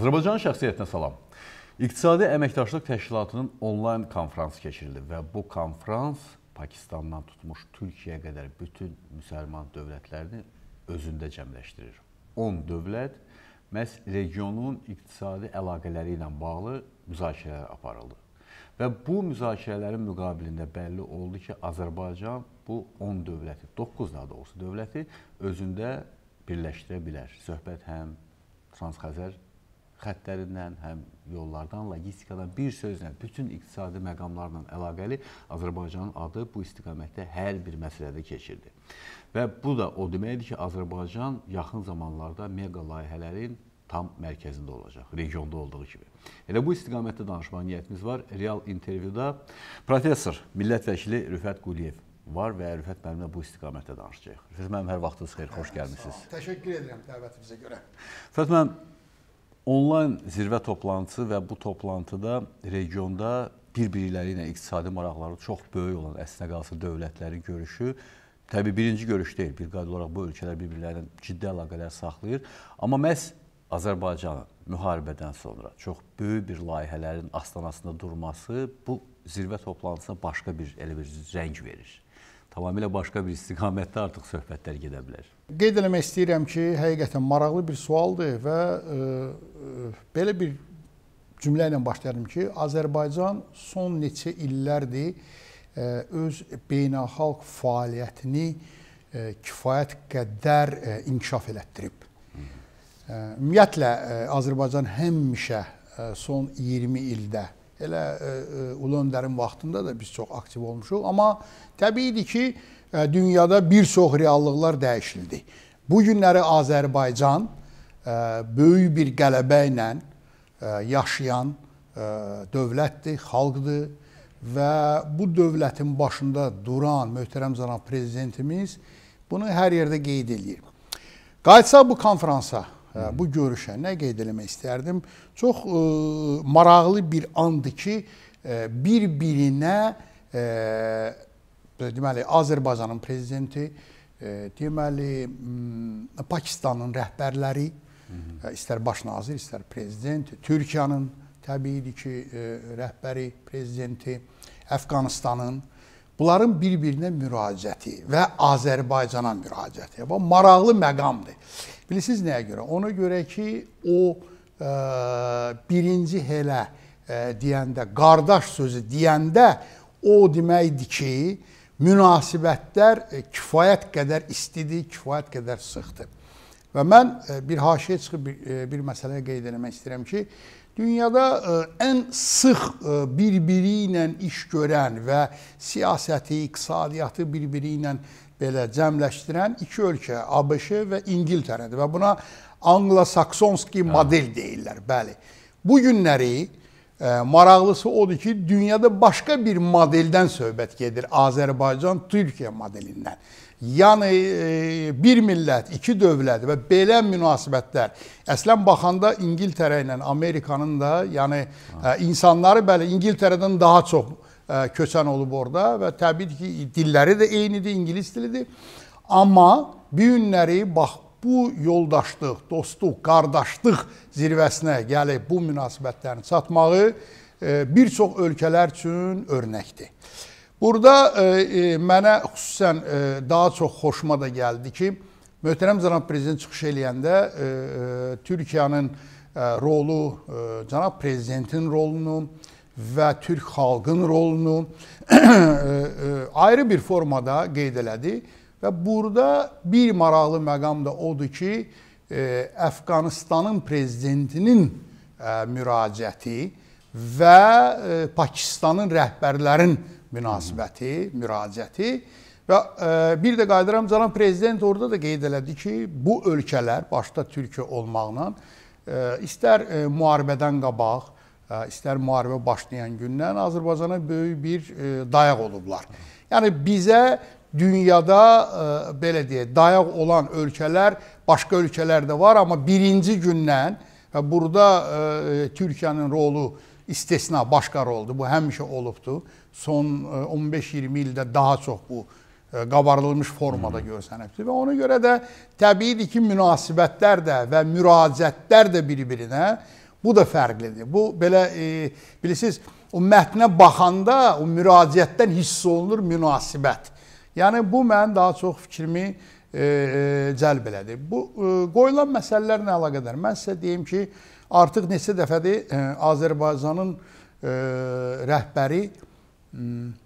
Azərbaycan şəxsiyyətinə salam. İqtisadi Əməkdaşlıq Təşkilatının onlayn konfransı keçirildi və bu konfrans Pakistandan tutmuş Türkiyəyə qədər bütün müsəlman dövlətlərini özündə cəmləşdirir. 10 dövlət məhz regionun iqtisadi əlaqələri ilə bağlı müzakirələr aparıldı. Və bu müzakirələrin müqabilində bəlli oldu ki, Azərbaycan bu 10 dövləti, 9 daha doğrusu dövləti özündə birləşdirə bilər. Söhbət həm Transxəzər xəttlərindən, həm yollardan, logistikadan, bir sözlə bütün iqtisadi məqamlarla əlaqəli Azərbaycanın adı bu istiqamətdə hər bir məsələdə keçirdi. Və bu da o deməkdir ki, Azərbaycan yaxın zamanlarda mega layihələrin tam mərkəzində olacaq, regionda olduğu kimi. Elə bu istiqamətdə danışmaq niyyətimiz var. Real intervyuda professor, millət vəkili Rüfət Quliyev var və Rüfət müəllimlə bu istiqamətdə danışacaq. Rüfət müəllim, hər vaxtınız xeyir, xoş gəlmisiniz. Təşəkkür edirəm dəvətinizə görə. Rüfət müəllim, Onlayn zirvə toplantısı və bu toplantıda regionda bir-birləri ilə iqtisadi maraqları çox böyük olan əslinə qalsa dövlətlərin görüşü təbii birinci görüş deyil, bir qayda olaraq bu ölkələr bir-birlərinə ciddi əlaqələr saxlayır. Amma məhz Azərbaycanın müharibədən sonra çox böyük bir layihələrin astanasında durması bu zirvə toplantısına başqa bir elə bir rəng verir tamamilə başqa bir istiqamətdə artıq söhbətlər gedə bilər. Qeyd eləmək istəyirəm ki, həqiqətən maraqlı bir sualdır və e, e, belə bir cümlə ilə başlayarım ki, Azərbaycan son neçə illərdir e, öz beynəlxalq fəaliyyətini e, kifayət qədər e, inkişaf elətdirib. Hı. E, ümumiyyətlə e, Azərbaycan həmişə e, son 20 ildə Elə e, e, Ulu Öndərin vaxtında da biz çox aktiv olmuşuq. Amma təbiidir ki, e, dünyada bir çox reallıqlar dəyişildi. Bu günləri Azərbaycan böyük bir qələbə ilə yaşayan dövlətdir, xalqdır və bu dövlətin başında duran möhtərəm cənab prezidentimiz bunu hər yerdə qeyd eləyir. Qayıtsaq bu konfransa, Hə, bu görüşə nə qeyd eləmək istərdim? Çox ə, e, maraqlı bir andır ki, e, bir-birinə e, deməli Azərbaycanın prezidenti, ə, deməli Pakistanın rəhbərləri, ə, istər baş nazir, istər prezident, Türkiyənin təbiidir ki, ə, rəhbəri, prezidenti, Əfqanistanın bunların bir-birinə müraciəti və Azərbaycana müraciəti. Bu maraqlı məqamdır. Bilirsiniz nəyə görə? Ona görə ki, o ə, e, birinci helə ə, e, deyəndə, qardaş sözü deyəndə o deməkdir ki, münasibətlər ə, e, kifayət qədər istidir, kifayət qədər sıxdır. Və mən ə, bir haşiyə çıxıb bir, ə, bir məsələyə qeyd etmək istəyirəm ki, dünyada ə, ən sıx ə, bir-biri ilə iş görən və siyasəti, iqtisadiyyatı bir-biri ilə belə cəmləşdirən iki ölkə ABŞ və İngiltərədir və buna anglo-saksonski model deyirlər. Bəli. Bu günləri e, maraqlısı odur ki, dünyada başqa bir modeldən söhbət gedir. Azərbaycan-Türkiyə modelindən. Yəni e, bir millət, iki dövlət və belə münasibətlər. Əslən baxanda İngiltərə ilə Amerikanın da, yəni e, insanları bəli İngiltərədən daha çox E, köçən olub orada və təbii ki, dilləri də eynidir, ingilis dilidir. Amma bu günləri bax bu yoldaşlıq, dostluq, qardaşlıq zirvəsinə gəlib bu münasibətlərini çatmağı e, bir çox ölkələr üçün örnəkdir. Burada e, mənə xüsusən daha çox xoşuma da gəldi ki, Möhtərəm Cənab Prezident çıxış eləyəndə Türkiyənin rolu, Cənab Prezidentin rolunu, və türk xalqının rolunu e, e, ayrı bir formada qeyd elədi və burada bir maraqlı məqam da odur ki, e, Əfqanistanın prezidentinin müraciəti və Pakistanın rəhbərlərin münasibəti, müraciəti və bir də qayıdıram, canan prezident orada da qeyd elədi ki, bu ölkələr, başda Türkiyə olmaqla, istər müharibədən qabaq, istər müharibə başlayan gündən Azərbaycana böyük bir e, dayaq olublar. Yəni bizə dünyada e, belə deyək, dayaq olan ölkələr başqa ölkələr də var, amma birinci gündən və burada e, Türkiyənin rolu istisna başqa roldur. Bu həmişə olubdu. Son 15-20 ildə daha çox bu qabarılmış formada görsənibdir və ona görə də təbiidir ki, münasibətlər də və müraciətlər də bir-birinə Bu da fərqlidir. Bu belə e, bilirsiniz, o mətnə baxanda o müraciətdən hiss olunur münasibət. Yəni bu mənim daha çox fikrimi e, e, cəlb elədi. Bu e, qoyulan məsələlərlə əlaqədar mən sizə deyim ki, artıq neçə dəfədir e, Azərbaycanın e, rəhbəri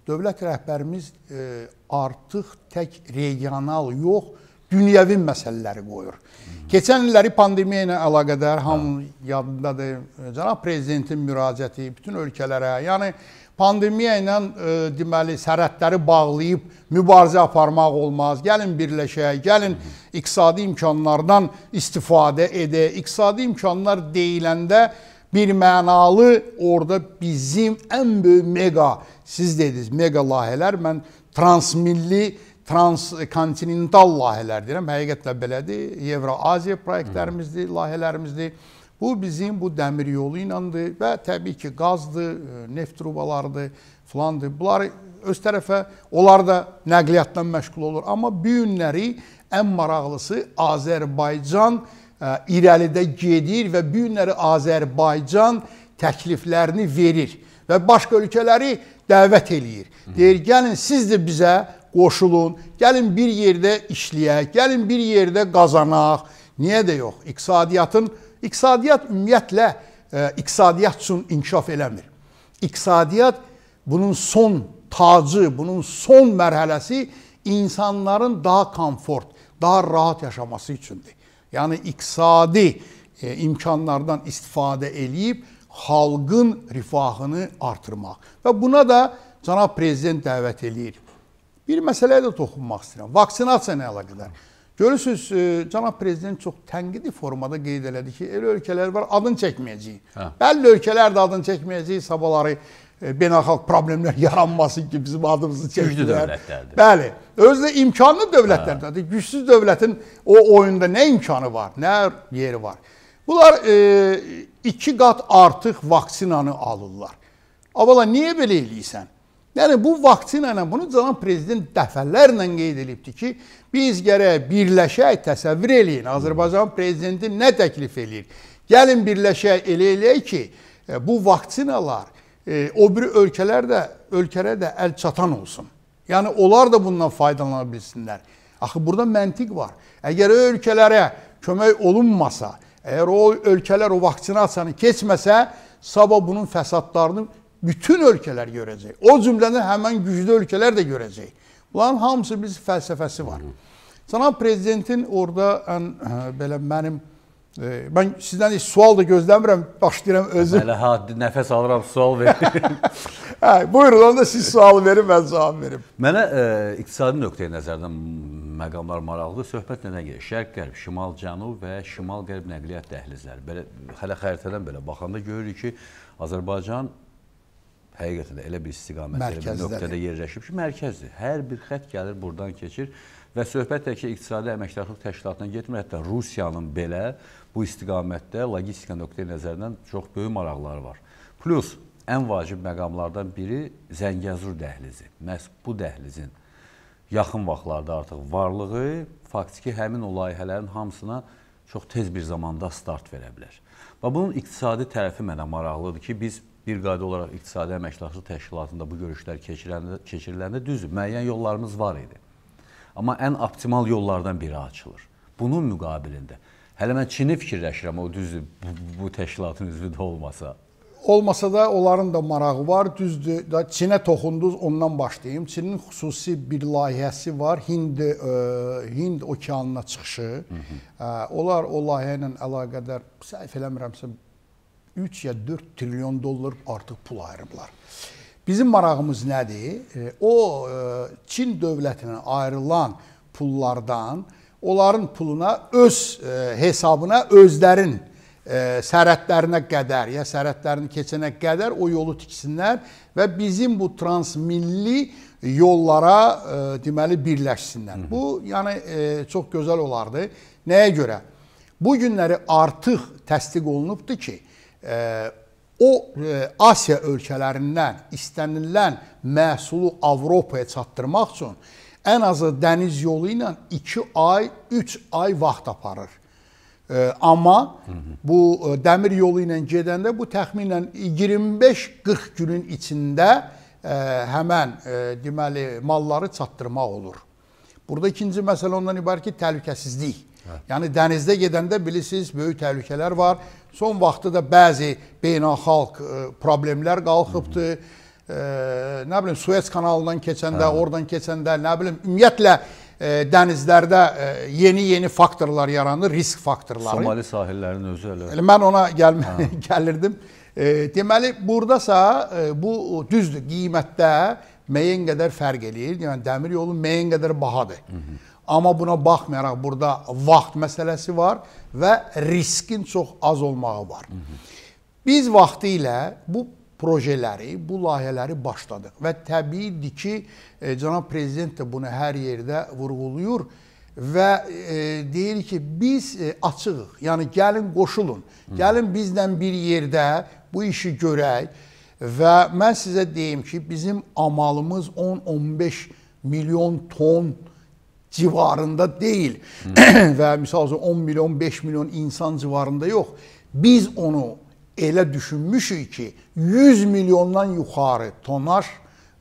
dövlət rəhbərimiz e, artıq tək regional yox, dünyəvi məsələləri qoyur. Keçən illəri pandemiya ilə əlaqədar hamının yadındadır. E, cənab prezidentin müraciəti bütün ölkələrə, yəni pandemiya ilə e, deməli sərhədləri bağlayıb mübarizə aparmaq olmaz. Gəlin birləşək, gəlin iqtisadi imkanlardan istifadə edək. İqtisadi imkanlar deyiləndə bir mənalı orada bizim ən böyük mega siz dediniz mega layihələr mən transmilli transkontinental layihələr deyirəm, həqiqətlə belədir. Evroaziya layihələrimizdir, layihələrimizdir. Bu bizim bu dəmir yolu ilədir və təbii ki, qazdır, e, neft trubalarıdır, filandır. Bunlar öz tərəfə onlar da nəqliyyatla məşğul olur. Amma bu günləri ən maraqlısı Azərbaycan ə, e, irəlidə gedir və bu günləri Azərbaycan təkliflərini verir və başqa ölkələri dəvət eləyir. Deyir, gəlin siz də bizə qoşulun, gəlin bir yerdə işləyək, gəlin bir yerdə qazanaq. Niyə də yox? İqtisadiyyatın iqtisadiyyat ümumiyyətlə e, iqtisadiyyat üçün inkişaf eləmir. İqtisadiyyat bunun son tacı, bunun son mərhələsi insanların daha komfort, daha rahat yaşaması üçündür. Yəni iqtisadi e, imkanlardan istifadə eləyib xalqın rifahını artırmaq və buna da cənab prezident dəvət eləyir bir məsələyə də toxunmaq istəyirəm. Vaksinasiya ilə əlaqədar. Görürsüz, e, cənab prezident çox tənqidi formada qeyd elədi ki, elə ölkələr var, adını çəkməyəcəyik. Hə. Bəlli ölkələr də adını çəkməyəcəyik, sabahları e, beynəlxalq problemlər yaranmasın ki, bizim adımızı çəkdilər. Güclü dövlətlərdir. Bəli, özü də imkanlı dövlətlərdədir. Hə. Hə. Gücsüz dövlətin o oyunda nə imkanı var, nə yeri var. Bunlar e, iki qat artıq vaksinanı alırlar. Avala, niyə belə eləyirsən? Yəni bu vaktsina ilə bunu canan prezident dəfələrlə qeyd elibdi ki, biz gərək birləşək, təsəvvür eləyin, Azərbaycan prezidenti nə təklif eləyir? Gəlin birləşək elə eləyək ki, e, bu vaksinalar e, o bir ölkələr də ölkələrə də əl çatan olsun. Yəni onlar da bundan faydalana bilsinlər. Axı burada məntiq var. Əgər o ölkələrə kömək olunmasa, əgər o ölkələr o vaksinasiyanı keçməsə, sabah bunun fəsadlarını bütün ölkələr görəcək. O cümlədən həmən güclü ölkələr də görəcək. Bunların hamısı biz fəlsəfəsi var. Cənab prezidentin orada ən hə, belə mənim e, mən sizdən heç sual da gözləmirəm, başlayıram özüm. Hələ haddi nəfəs alıram, sual verin. hə, buyurun, onda siz sual verin, mən cavab verim. Mənə e, iqtisadi nöqteyi nəzərdən məqamlar maraqlıdır. Söhbət nədən gedir? Şərq-qərb, şimal-cənub və şimal-qərb nəqliyyat dəhlizləri. Belə hələ xəritədən belə baxanda görürük ki, Azərbaycan həqiqətən də elə bir istiqamətdə, elə bir nöqtədə yerləşib ki, mərkəzdir. Hər bir xət gəlir, buradan keçir və söhbət təkcə İqtisadi Əməkdaşlıq Təşkilatına getmir, hətta Rusiyanın belə bu istiqamətdə logistika nöqtəyi nəzərindən çox böyük maraqları var. Plus, ən vacib məqamlardan biri Zəngəzur dəhlizi. Məhz bu dəhlizin yaxın vaxtlarda artıq varlığı faktiki həmin o layihələrin hamısına çox tez bir zamanda start verə bilər. Və bunun iqtisadi tərəfi mənə maraqlıdır ki, biz bir qayda olaraq İqtisadi Əməkdaşlıq Təşkilatında bu görüşlər keçiriləndə, keçiriləndə düzdür, müəyyən yollarımız var idi. Amma ən optimal yollardan biri açılır. Bunun müqabilində hələ mən Çini fikirləşirəm, o düzdür, bu, bu təşkilatın üzvü də olmasa. Olmasa da onların da marağı var, düzdür. Da Çinə toxunduz, ondan başlayım. Çinin xüsusi bir layihəsi var, Hind ə, e, Hind okeanına çıxışı. Hı -hı. Ə, e, onlar o layihə ilə əlaqədar səhv eləmirəmsə 3 ya 4 trilyon dollar artıq pul ayırıblar. Bizim marağımız nədir? E, o e, Çin dövlətinə ayrılan pullardan onların puluna öz e, hesabına özlərin sərhədlərinə qədər, ya sərhədlərini keçənə qədər o yolu tiksinlər və bizim bu transmilli yollara deməli birləşsinlər. Hı -hı. Bu yəni çox gözəl olardı. Nəyə görə? Bu günləri artıq təsdiq olunubdur ki, o e, Asiya ölkələrindən istənilən məhsulu Avropaya çatdırmaq üçün ən azı dəniz yolu ilə 2 ay, 3 ay vaxt aparır. Amma bu e, dəmir yolu ilə gedəndə bu təxminən 25-40 günün içində e, həmən deməli malları çatdırmaq olur. Burada ikinci məsələ ondan ibarət ki, təhlükəsizlik. Hə. Yəni dənizdə gedəndə bilirsiniz, böyük təhlükələr var. Son vaxtda da bəzi beynəlxalq ə, e, problemlər qalxıbdı. Ə, e, nə bilim Suez kanalından keçəndə, hə. oradan keçəndə, nə bilim ümumiyyətlə ə, e, dənizlərdə yeni-yeni faktorlar yaranır, risk faktorları. Somali sahillərinin özü elə. Elə mən ona gəlmə hə. gəlirdim. E, deməli burdasa e, bu düzdür, qiymətdə müəyyən qədər fərq eləyir. Yəni dəmir yolu müəyyən qədər bahadır. Hı -hı. Amma buna baxmayaraq burada vaxt məsələsi var və riskin çox az olmağı var. Biz vaxtı ilə bu proyeləri, bu layihələri başladıq və təbiidir ki, e, cənab prezident də bunu hər yerdə vurğuluyur və e, deyir ki, biz e, açığıq. Yəni gəlin qoşulun. Gəlin bizlə bir yerdə bu işi görək və mən sizə deyim ki, bizim amalımız 10-15 milyon ton e, civarında deyil hmm. və misal üçün 10 milyon, 5 milyon insan civarında yox. Biz onu elə düşünmüşük ki, 100 milyondan yuxarı tonar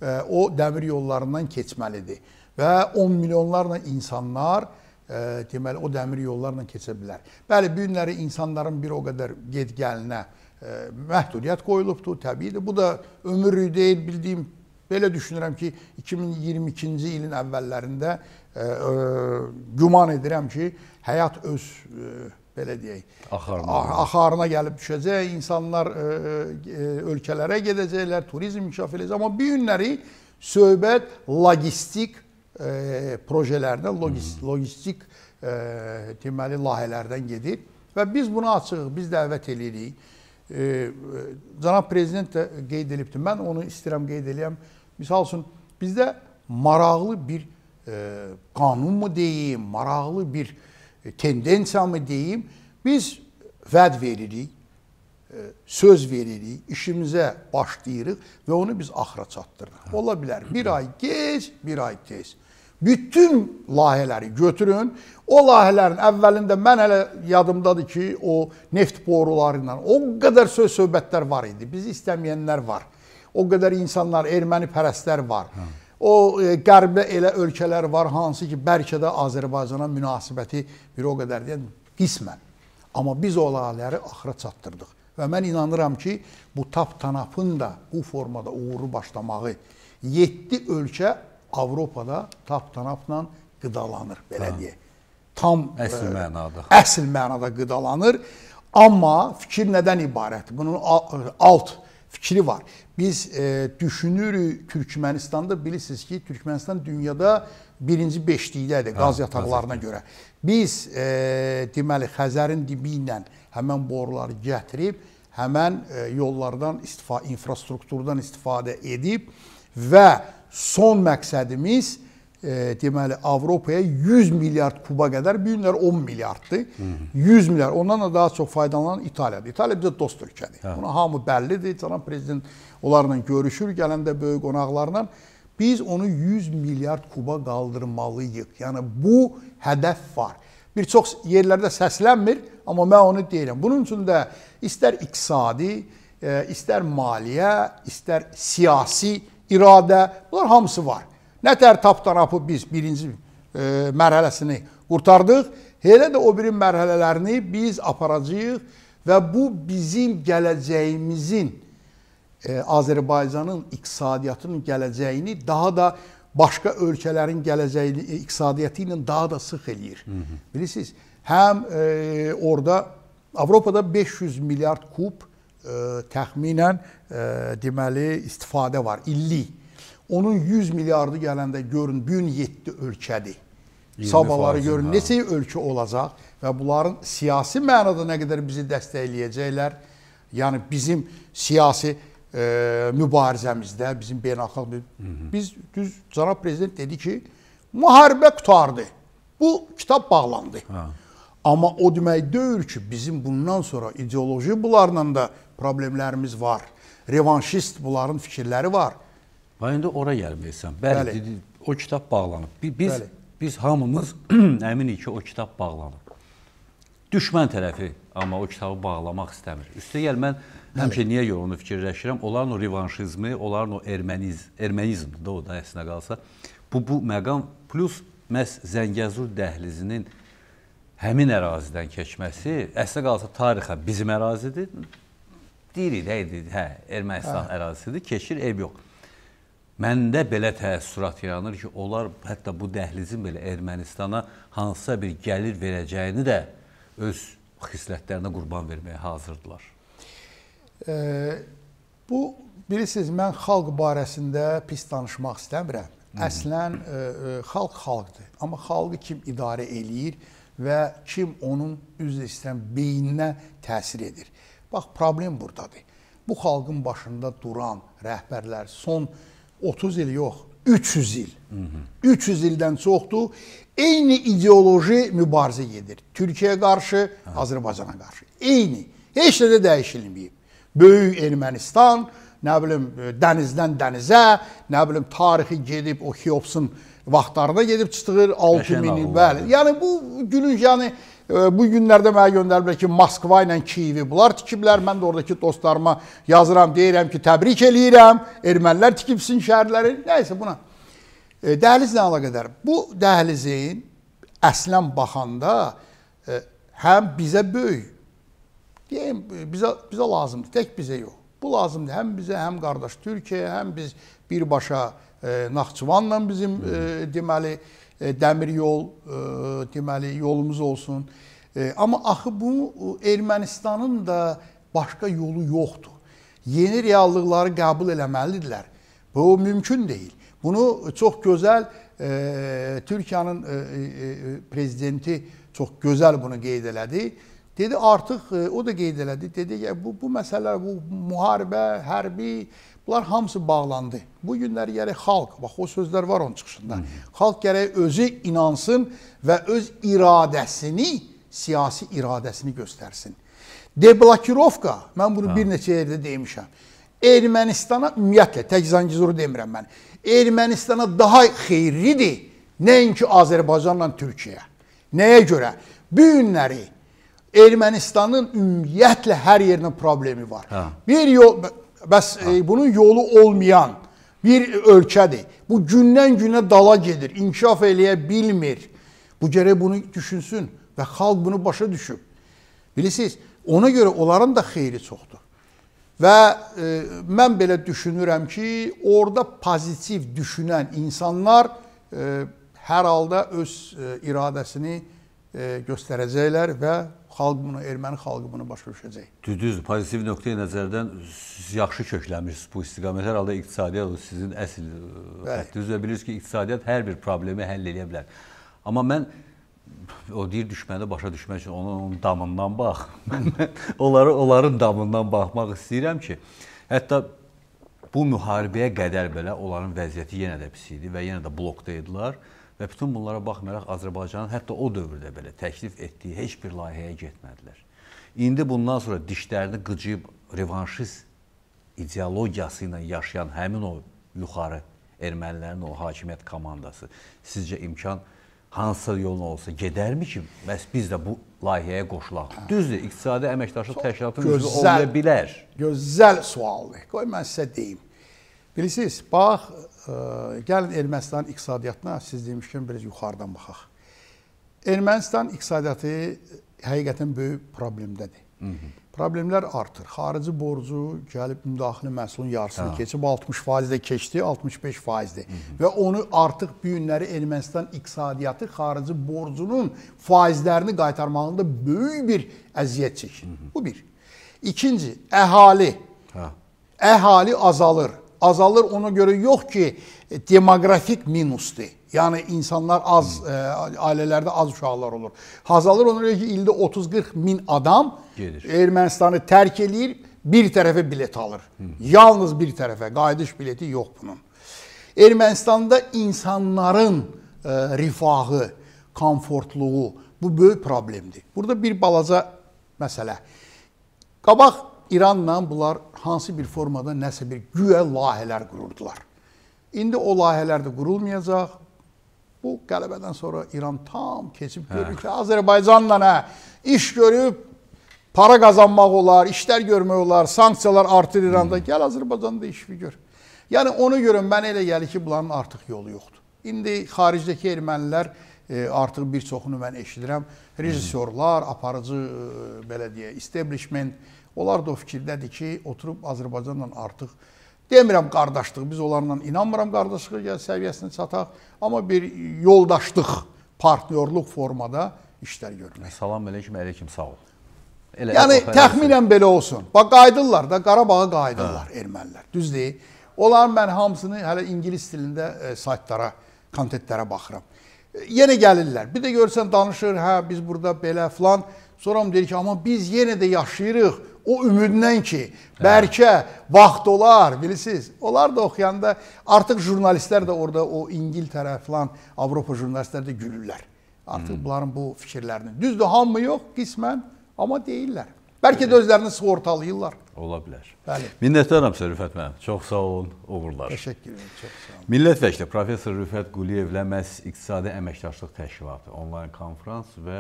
ə, e, o dəmir yollarından keçməlidir və 10 milyonlarla insanlar ə, e, deməli o dəmir yollarla keçə bilər. Bəli, bu günləri insanların bir o qədər get-gəlinə e, məhdudiyyət qoyulubdur, təbiidir. Bu da ömürlük deyil, bildiyim Belə düşünürəm ki, 2022-ci ilin əvvəllərində ə, e, e, güman edirəm ki, həyat öz ə, e, belə deyək, axarına, axarına gəlib düşəcək, insanlar ə, ə, ölkələrə gedəcəklər, turizm inkişaf edəcək, amma bu günləri söhbət logistik ə, proyektlərdən, logist, hmm. logistik ə, deməli layihələrdən gedir və biz buna açığıq, biz dəvət eləyirik e, cənab prezident də qeyd edibdi. Mən onu istəyirəm qeyd eləyəm. Misal üçün bizdə maraqlı bir e, qanun mu deyim, maraqlı bir e, tendensiya mı deyim? Biz vəd veririk, e, söz veririk, işimizə başlayırıq və onu biz axıra çatdırırıq. Ola bilər bir ay gec, bir ay tez. Bütün layihələri götürün. O layihələrin əvvəlində mən hələ yadımdadır ki, o neft boruları ilə o qədər söz söhbətlər var idi. Bizi istəməyənlər var. O qədər insanlar, erməni pərəstlər var. Hı. Hə. O e, qərbdə elə ölkələr var hansı ki, bəlkə də Azərbaycana münasibəti bir o qədər deyən qismən. Amma biz o layihələri axıra çatdırdıq. Və mən inanıram ki, bu tap-tanapın da bu formada uğuru başlamağı 7 ölkə Avropada tap-tanapla qidalanır, belə ha. deyək. Tam əsl e, mənada. Əsl mənada qidalanır. Amma fikir nədən ibarətdir? Bunun e, alt fikri var. Biz e, düşünürük Türkmənistanda bilirsiniz ki, Türkmənistan dünyada birinci beşlikdədir qaz yataqlarına görə. Biz e, deməli Xəzərin dibi ilə həmin boruları gətirib, həmin e, yollardan istifadə, infrastrukturdan istifadə edib və son məqsədimiz e, deməli Avropaya 100 milyard kuba qədər bu günlər 10 milyarddır. 100 milyard. Ondan da daha çox faydalanan İtaliyadır. İtaliya bizə dost ölkədir. Hə. Buna hamı bəllidir. Cənab prezident onlarla görüşür, gələndə böyük qonaqlarla biz onu 100 milyard kuba qaldırmalıyıq. Yəni bu hədəf var. Bir çox yerlərdə səslənmir, amma mən onu deyirəm. Bunun üçün də istər iqtisadi, e, istər maliyyə, istər siyasi iradə, bunlar hamısı var. Nətər tapdanapı biz birinci e, mərhələsini qurtardıq, elə də o birin mərhələlərini biz aparacağıq və bu bizim gələcəyimizin, e, Azərbaycanın iqtisadiyyatının gələcəyini daha da başqa ölkələrin gələcəyini e, iqtisadiyyatı ilə daha da sıx eləyir. Hı -hı. Bilirsiniz, həm e, orada Avropada 500 milyard kub təxminən e, deməli istifadə var illik. Onun 100 milyardı gələndə görün bu gün 7 ölkədir. Sabaları görün hə. neçə ölkə olacaq və bunların siyasi mənada nə qədər bizi dəstəkləyəcəklər. Yəni bizim siyasi e, mübarizəmizdə, bizim beynəlxalq Hı -hı. biz düz cənab prezident dedi ki, müharibə qutardı. Bu kitab bağlandı. Hə. Amma o demək deyil ki, bizim bundan sonra ideoloji bunlarla da problemlərimiz var. Revanşist bunların fikirləri var. Və indi ora gəlməyəsən. Bəli, Bəli. o kitab bağlanıb. Biz Bəli. biz hamımız əminik ki, o kitab bağlanıb. Düşmən tərəfi amma o kitabı bağlamaq istəmir. Üstəgəl mən həmişə niyə yorunu fikirləşirəm? Onların o revanşizmi, onların o erməniz, ermənizmdir o da əslində qalsa. Bu bu məqam plus məs Zəngəzur dəhlizinin həmin ərazidən keçməsi əslə qalsa tarixə bizim ərazidir. Deyirik də, hə, Ermənistan hə. ərazisidir, keçir, eyb yox. Məndə belə təəssürat yaranır ki, onlar hətta bu dəhlizin belə Ermənistana hansısa bir gəlir verəcəyini də öz xislətlərinə qurban verməyə hazırdılar. E, bu, bilirsiniz, mən xalq barəsində pis danışmaq istəmirəm. Əslən, e, e, xalq xalqdır. Amma xalqı kim idarə eləyir, və kim onun üzr istəyən beyninə təsir edir. Bax, problem buradadır. Bu xalqın başında duran rəhbərlər son 30 il yox, 300 il. Hı -hı. 300 ildən çoxdur. Eyni ideoloji mübarizə gedir. Türkiyəyə qarşı, Hı -hı. Azərbaycana qarşı. Eyni. Heç nədə dəyişilməyib. Böyük Ermənistan, nə bilim e, dənizdən dənizə, nə bilim tarixi gedib o Hiobsun vaxtlarında gedib çıxır 6000, bəli. Yəni bu günün yəni e, bu günlərdə mənə göndəriblər ki, Moskva ilə Kiyevi bunlar tikiblər. Mən də oradakı dostlarıma yazıram, deyirəm ki, təbrik eləyirəm. Ermənilər tikibsin şəhərləri. Nəysə buna. E, dəhlizlə əlaqədar. Bu dəhlizin əslən baxanda e, həm bizə böyük deyim, bizə bizə lazımdır, tək bizə yox. Bu lazımdır həm bizə, həm qardaş Türkiyəyə, həm biz birbaşa E, Naxçıvanla bizim e, deməli e, dəmir yol, deməli yolumuz olsun. Amma axı bu Ermənistanın da başqa yolu yoxdur. Yeni reallıqları qəbul eləməlidirlər. Bu mümkün deyil. Bunu çox gözəl Türkiyənin prezidenti çox gözəl bunu qeyd elədi. Dedi artıq e, o da qeyd elədi. Dedi ki, bu bu məsələlər, bu müharibə, hərbi bunlar hamısı bağlandı. Bu günlər gərək xalq, bax o sözlər var onun çıxışında. Hı. Xalq gərək özü inansın və öz iradəsini, siyasi iradəsini göstərsin. Deblokirovka, mən bunu Hı. bir neçə yerdə demişəm. Ermənistana ümumiyyətlə tək Zəngəzuru demirəm mən. Ermənistana daha xeyirlidir nəinki Azərbaycanla Türkiyə. Nəyə görə? Bu günləri Ermənistanın ümumiyyətlə hər yerinin problemi var. Hə. Bir yol bəs hə. e, bunun yolu olmayan bir ölkədir. Bu gündən-günə dala gedir, inkişaf eləyə bilmir. Bu gərək bunu düşünsün və xalq bunu başa düşüb. Bilirsiniz, ona görə onların da xeyri çoxdur. Və e, mən belə düşünürəm ki, orada pozitiv düşünən insanlar e, hər halda öz e, iradəsini e, göstərəcəklər və Xalq bunu, erməni xalqı bunu başa düşəcək. Düzdür, pozitiv nöqteyi nəzərdən siz yaxşı kökləmişsiniz bu istiqamət. Hər halda iqtisadiyyat sizin əsl xəttinizdir e, və bilirsiniz ki, iqtisadiyyat hər bir problemi həll edə bilər. Amma mən o deyir düşməni başa düşmək üçün onun, onun damından bax. Onları onların damından baxmaq istəyirəm ki, hətta bu müharibəyə qədər belə onların vəziyyəti yenə də pis idi və yenə də blokda idilər. Və bütün bunlara baxmayaraq Azərbaycanın hətta o dövrdə belə təklif etdiyi heç bir layihəyə getmədilər. İndi bundan sonra dişlərini qıcıyıb revanşist ideologiyası ilə yaşayan həmin o yuxarı ermənilərin o hakimiyyət komandası sizcə imkan hansısa yolla olsa gedərmi ki, bəs biz də bu layihəyə qoşulaq? Düzdür, iqtisadi əməkdaşlıq təşkilatının üzvü ola bilər. Gözəl sualdır. Qoy mən sizə deyim. Bilirsiniz, bax, ə, e, gəlin Ermənistanın iqtisadiyyatına siz demişkin, biraz yuxarıdan baxaq. Ermənistan iqtisadiyyatı həqiqətən böyük problemdədir. Hı mhm. -hı. Problemlər artır. Xarici borcu gəlib müdaxilə məhsulun yarısını ha. Hə. keçib 60%-də keçdi, 65%-də. Mhm. Və onu artıq bu günləri Ermənistan iqtisadiyyatı xarici borcunun faizlərini qaytarmağında böyük bir əziyyət çəkir. Mhm. Bu bir. İkinci, əhali. Ha. Hə. Əhali azalır azalır ona görə yox ki, e, demoqrafik minusdur. Yəni insanlar az ə, hmm. e, ailələrdə az uşaqlar olur. Hazalır ona görə ki, ildə 30-40 min adam gedir. Ermənistanı tərk eləyir, bir tərəfə bilet alır. Hı. Hmm. Yalnız bir tərəfə, qayıdış bileti yox bunun. Ermənistanda insanların ə, e, rifahı, komfortluğu bu böyük problemdir. Burada bir balaca məsələ. Qabaq İranla bunlar hansı bir formada nəsə bir güya layihələr qururdular. İndi o layihələr də qurulmayacaq. Bu qələbədən sonra İran tam keçib hə. görür ki, Azərbaycanla hə, iş görüb para qazanmaq olar, işlər görmək olar, sanksiyalar artır İranda. Hı. Hmm. Gəl Azərbaycanda iş bir gör. Yəni ona görə mənə elə gəlir ki, bunların artıq yolu yoxdur. İndi xaricdəki ermənilər e, artıq bir çoxunu mən eşidirəm. Hmm. Rejissorlar, aparıcı e, belə deyə, establishment Onlar da o fikirdədir ki, oturub Azərbaycanla artıq demirəm qardaşlıq, biz onlarla inanmıram qardaşlıq səviyyəsinə çataq, amma bir yoldaşlıq, partnyorluq formada işlər görmək. Salam əleykum, əleykum sağ ol. Elə yəni təxminən belə olsun. Bax qayıdırlar da Qarabağa qayıdırlar hə. ermənilər. Düzdür? Onların mən hamısını hələ ingilis dilində e, saytlara, kontentlərə baxıram. E, yenə gəlirlər. Bir də görsən danışır, hə biz burada belə falan Sonra deyir ki, amma biz yenə də yaşayırıq o ümiddən ki, hə. bəlkə vaxt olar, bilirsiniz. Onlar da oxuyanda artıq jurnalistlər də orada o İngiltərə filan Avropa jurnalistləri də gülürlər. Artıq hmm. bunların bu fikirlərini. Düzdür, hamı yox, qismən, amma deyirlər. Bəlkə də özlərini sığortalayırlar. Ola bilər. Bəli. Minnətdaram sizə Rüfət müəllim. Çox sağ olun, uğurlar. Təşəkkür edirəm, çox sağ olun. Millət vəkili professor Rüfət Quliyevlə məhz iqtisadi əməkdaşlıq təşkilatı, onlayn konfrans və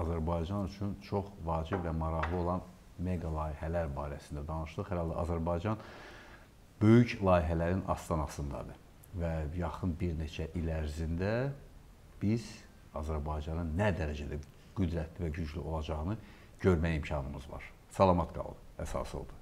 Azərbaycan üçün çox vacib və maraqlı olan mega layihələr barəsində danışdıq. Hər halda Azərbaycan böyük layihələrin astanasındadır və yaxın bir neçə il ərzində biz Azərbaycanın nə dərəcədə qüdrətli və güclü olacağını görmək imkanımız var. Salamat qalın əsas oldu.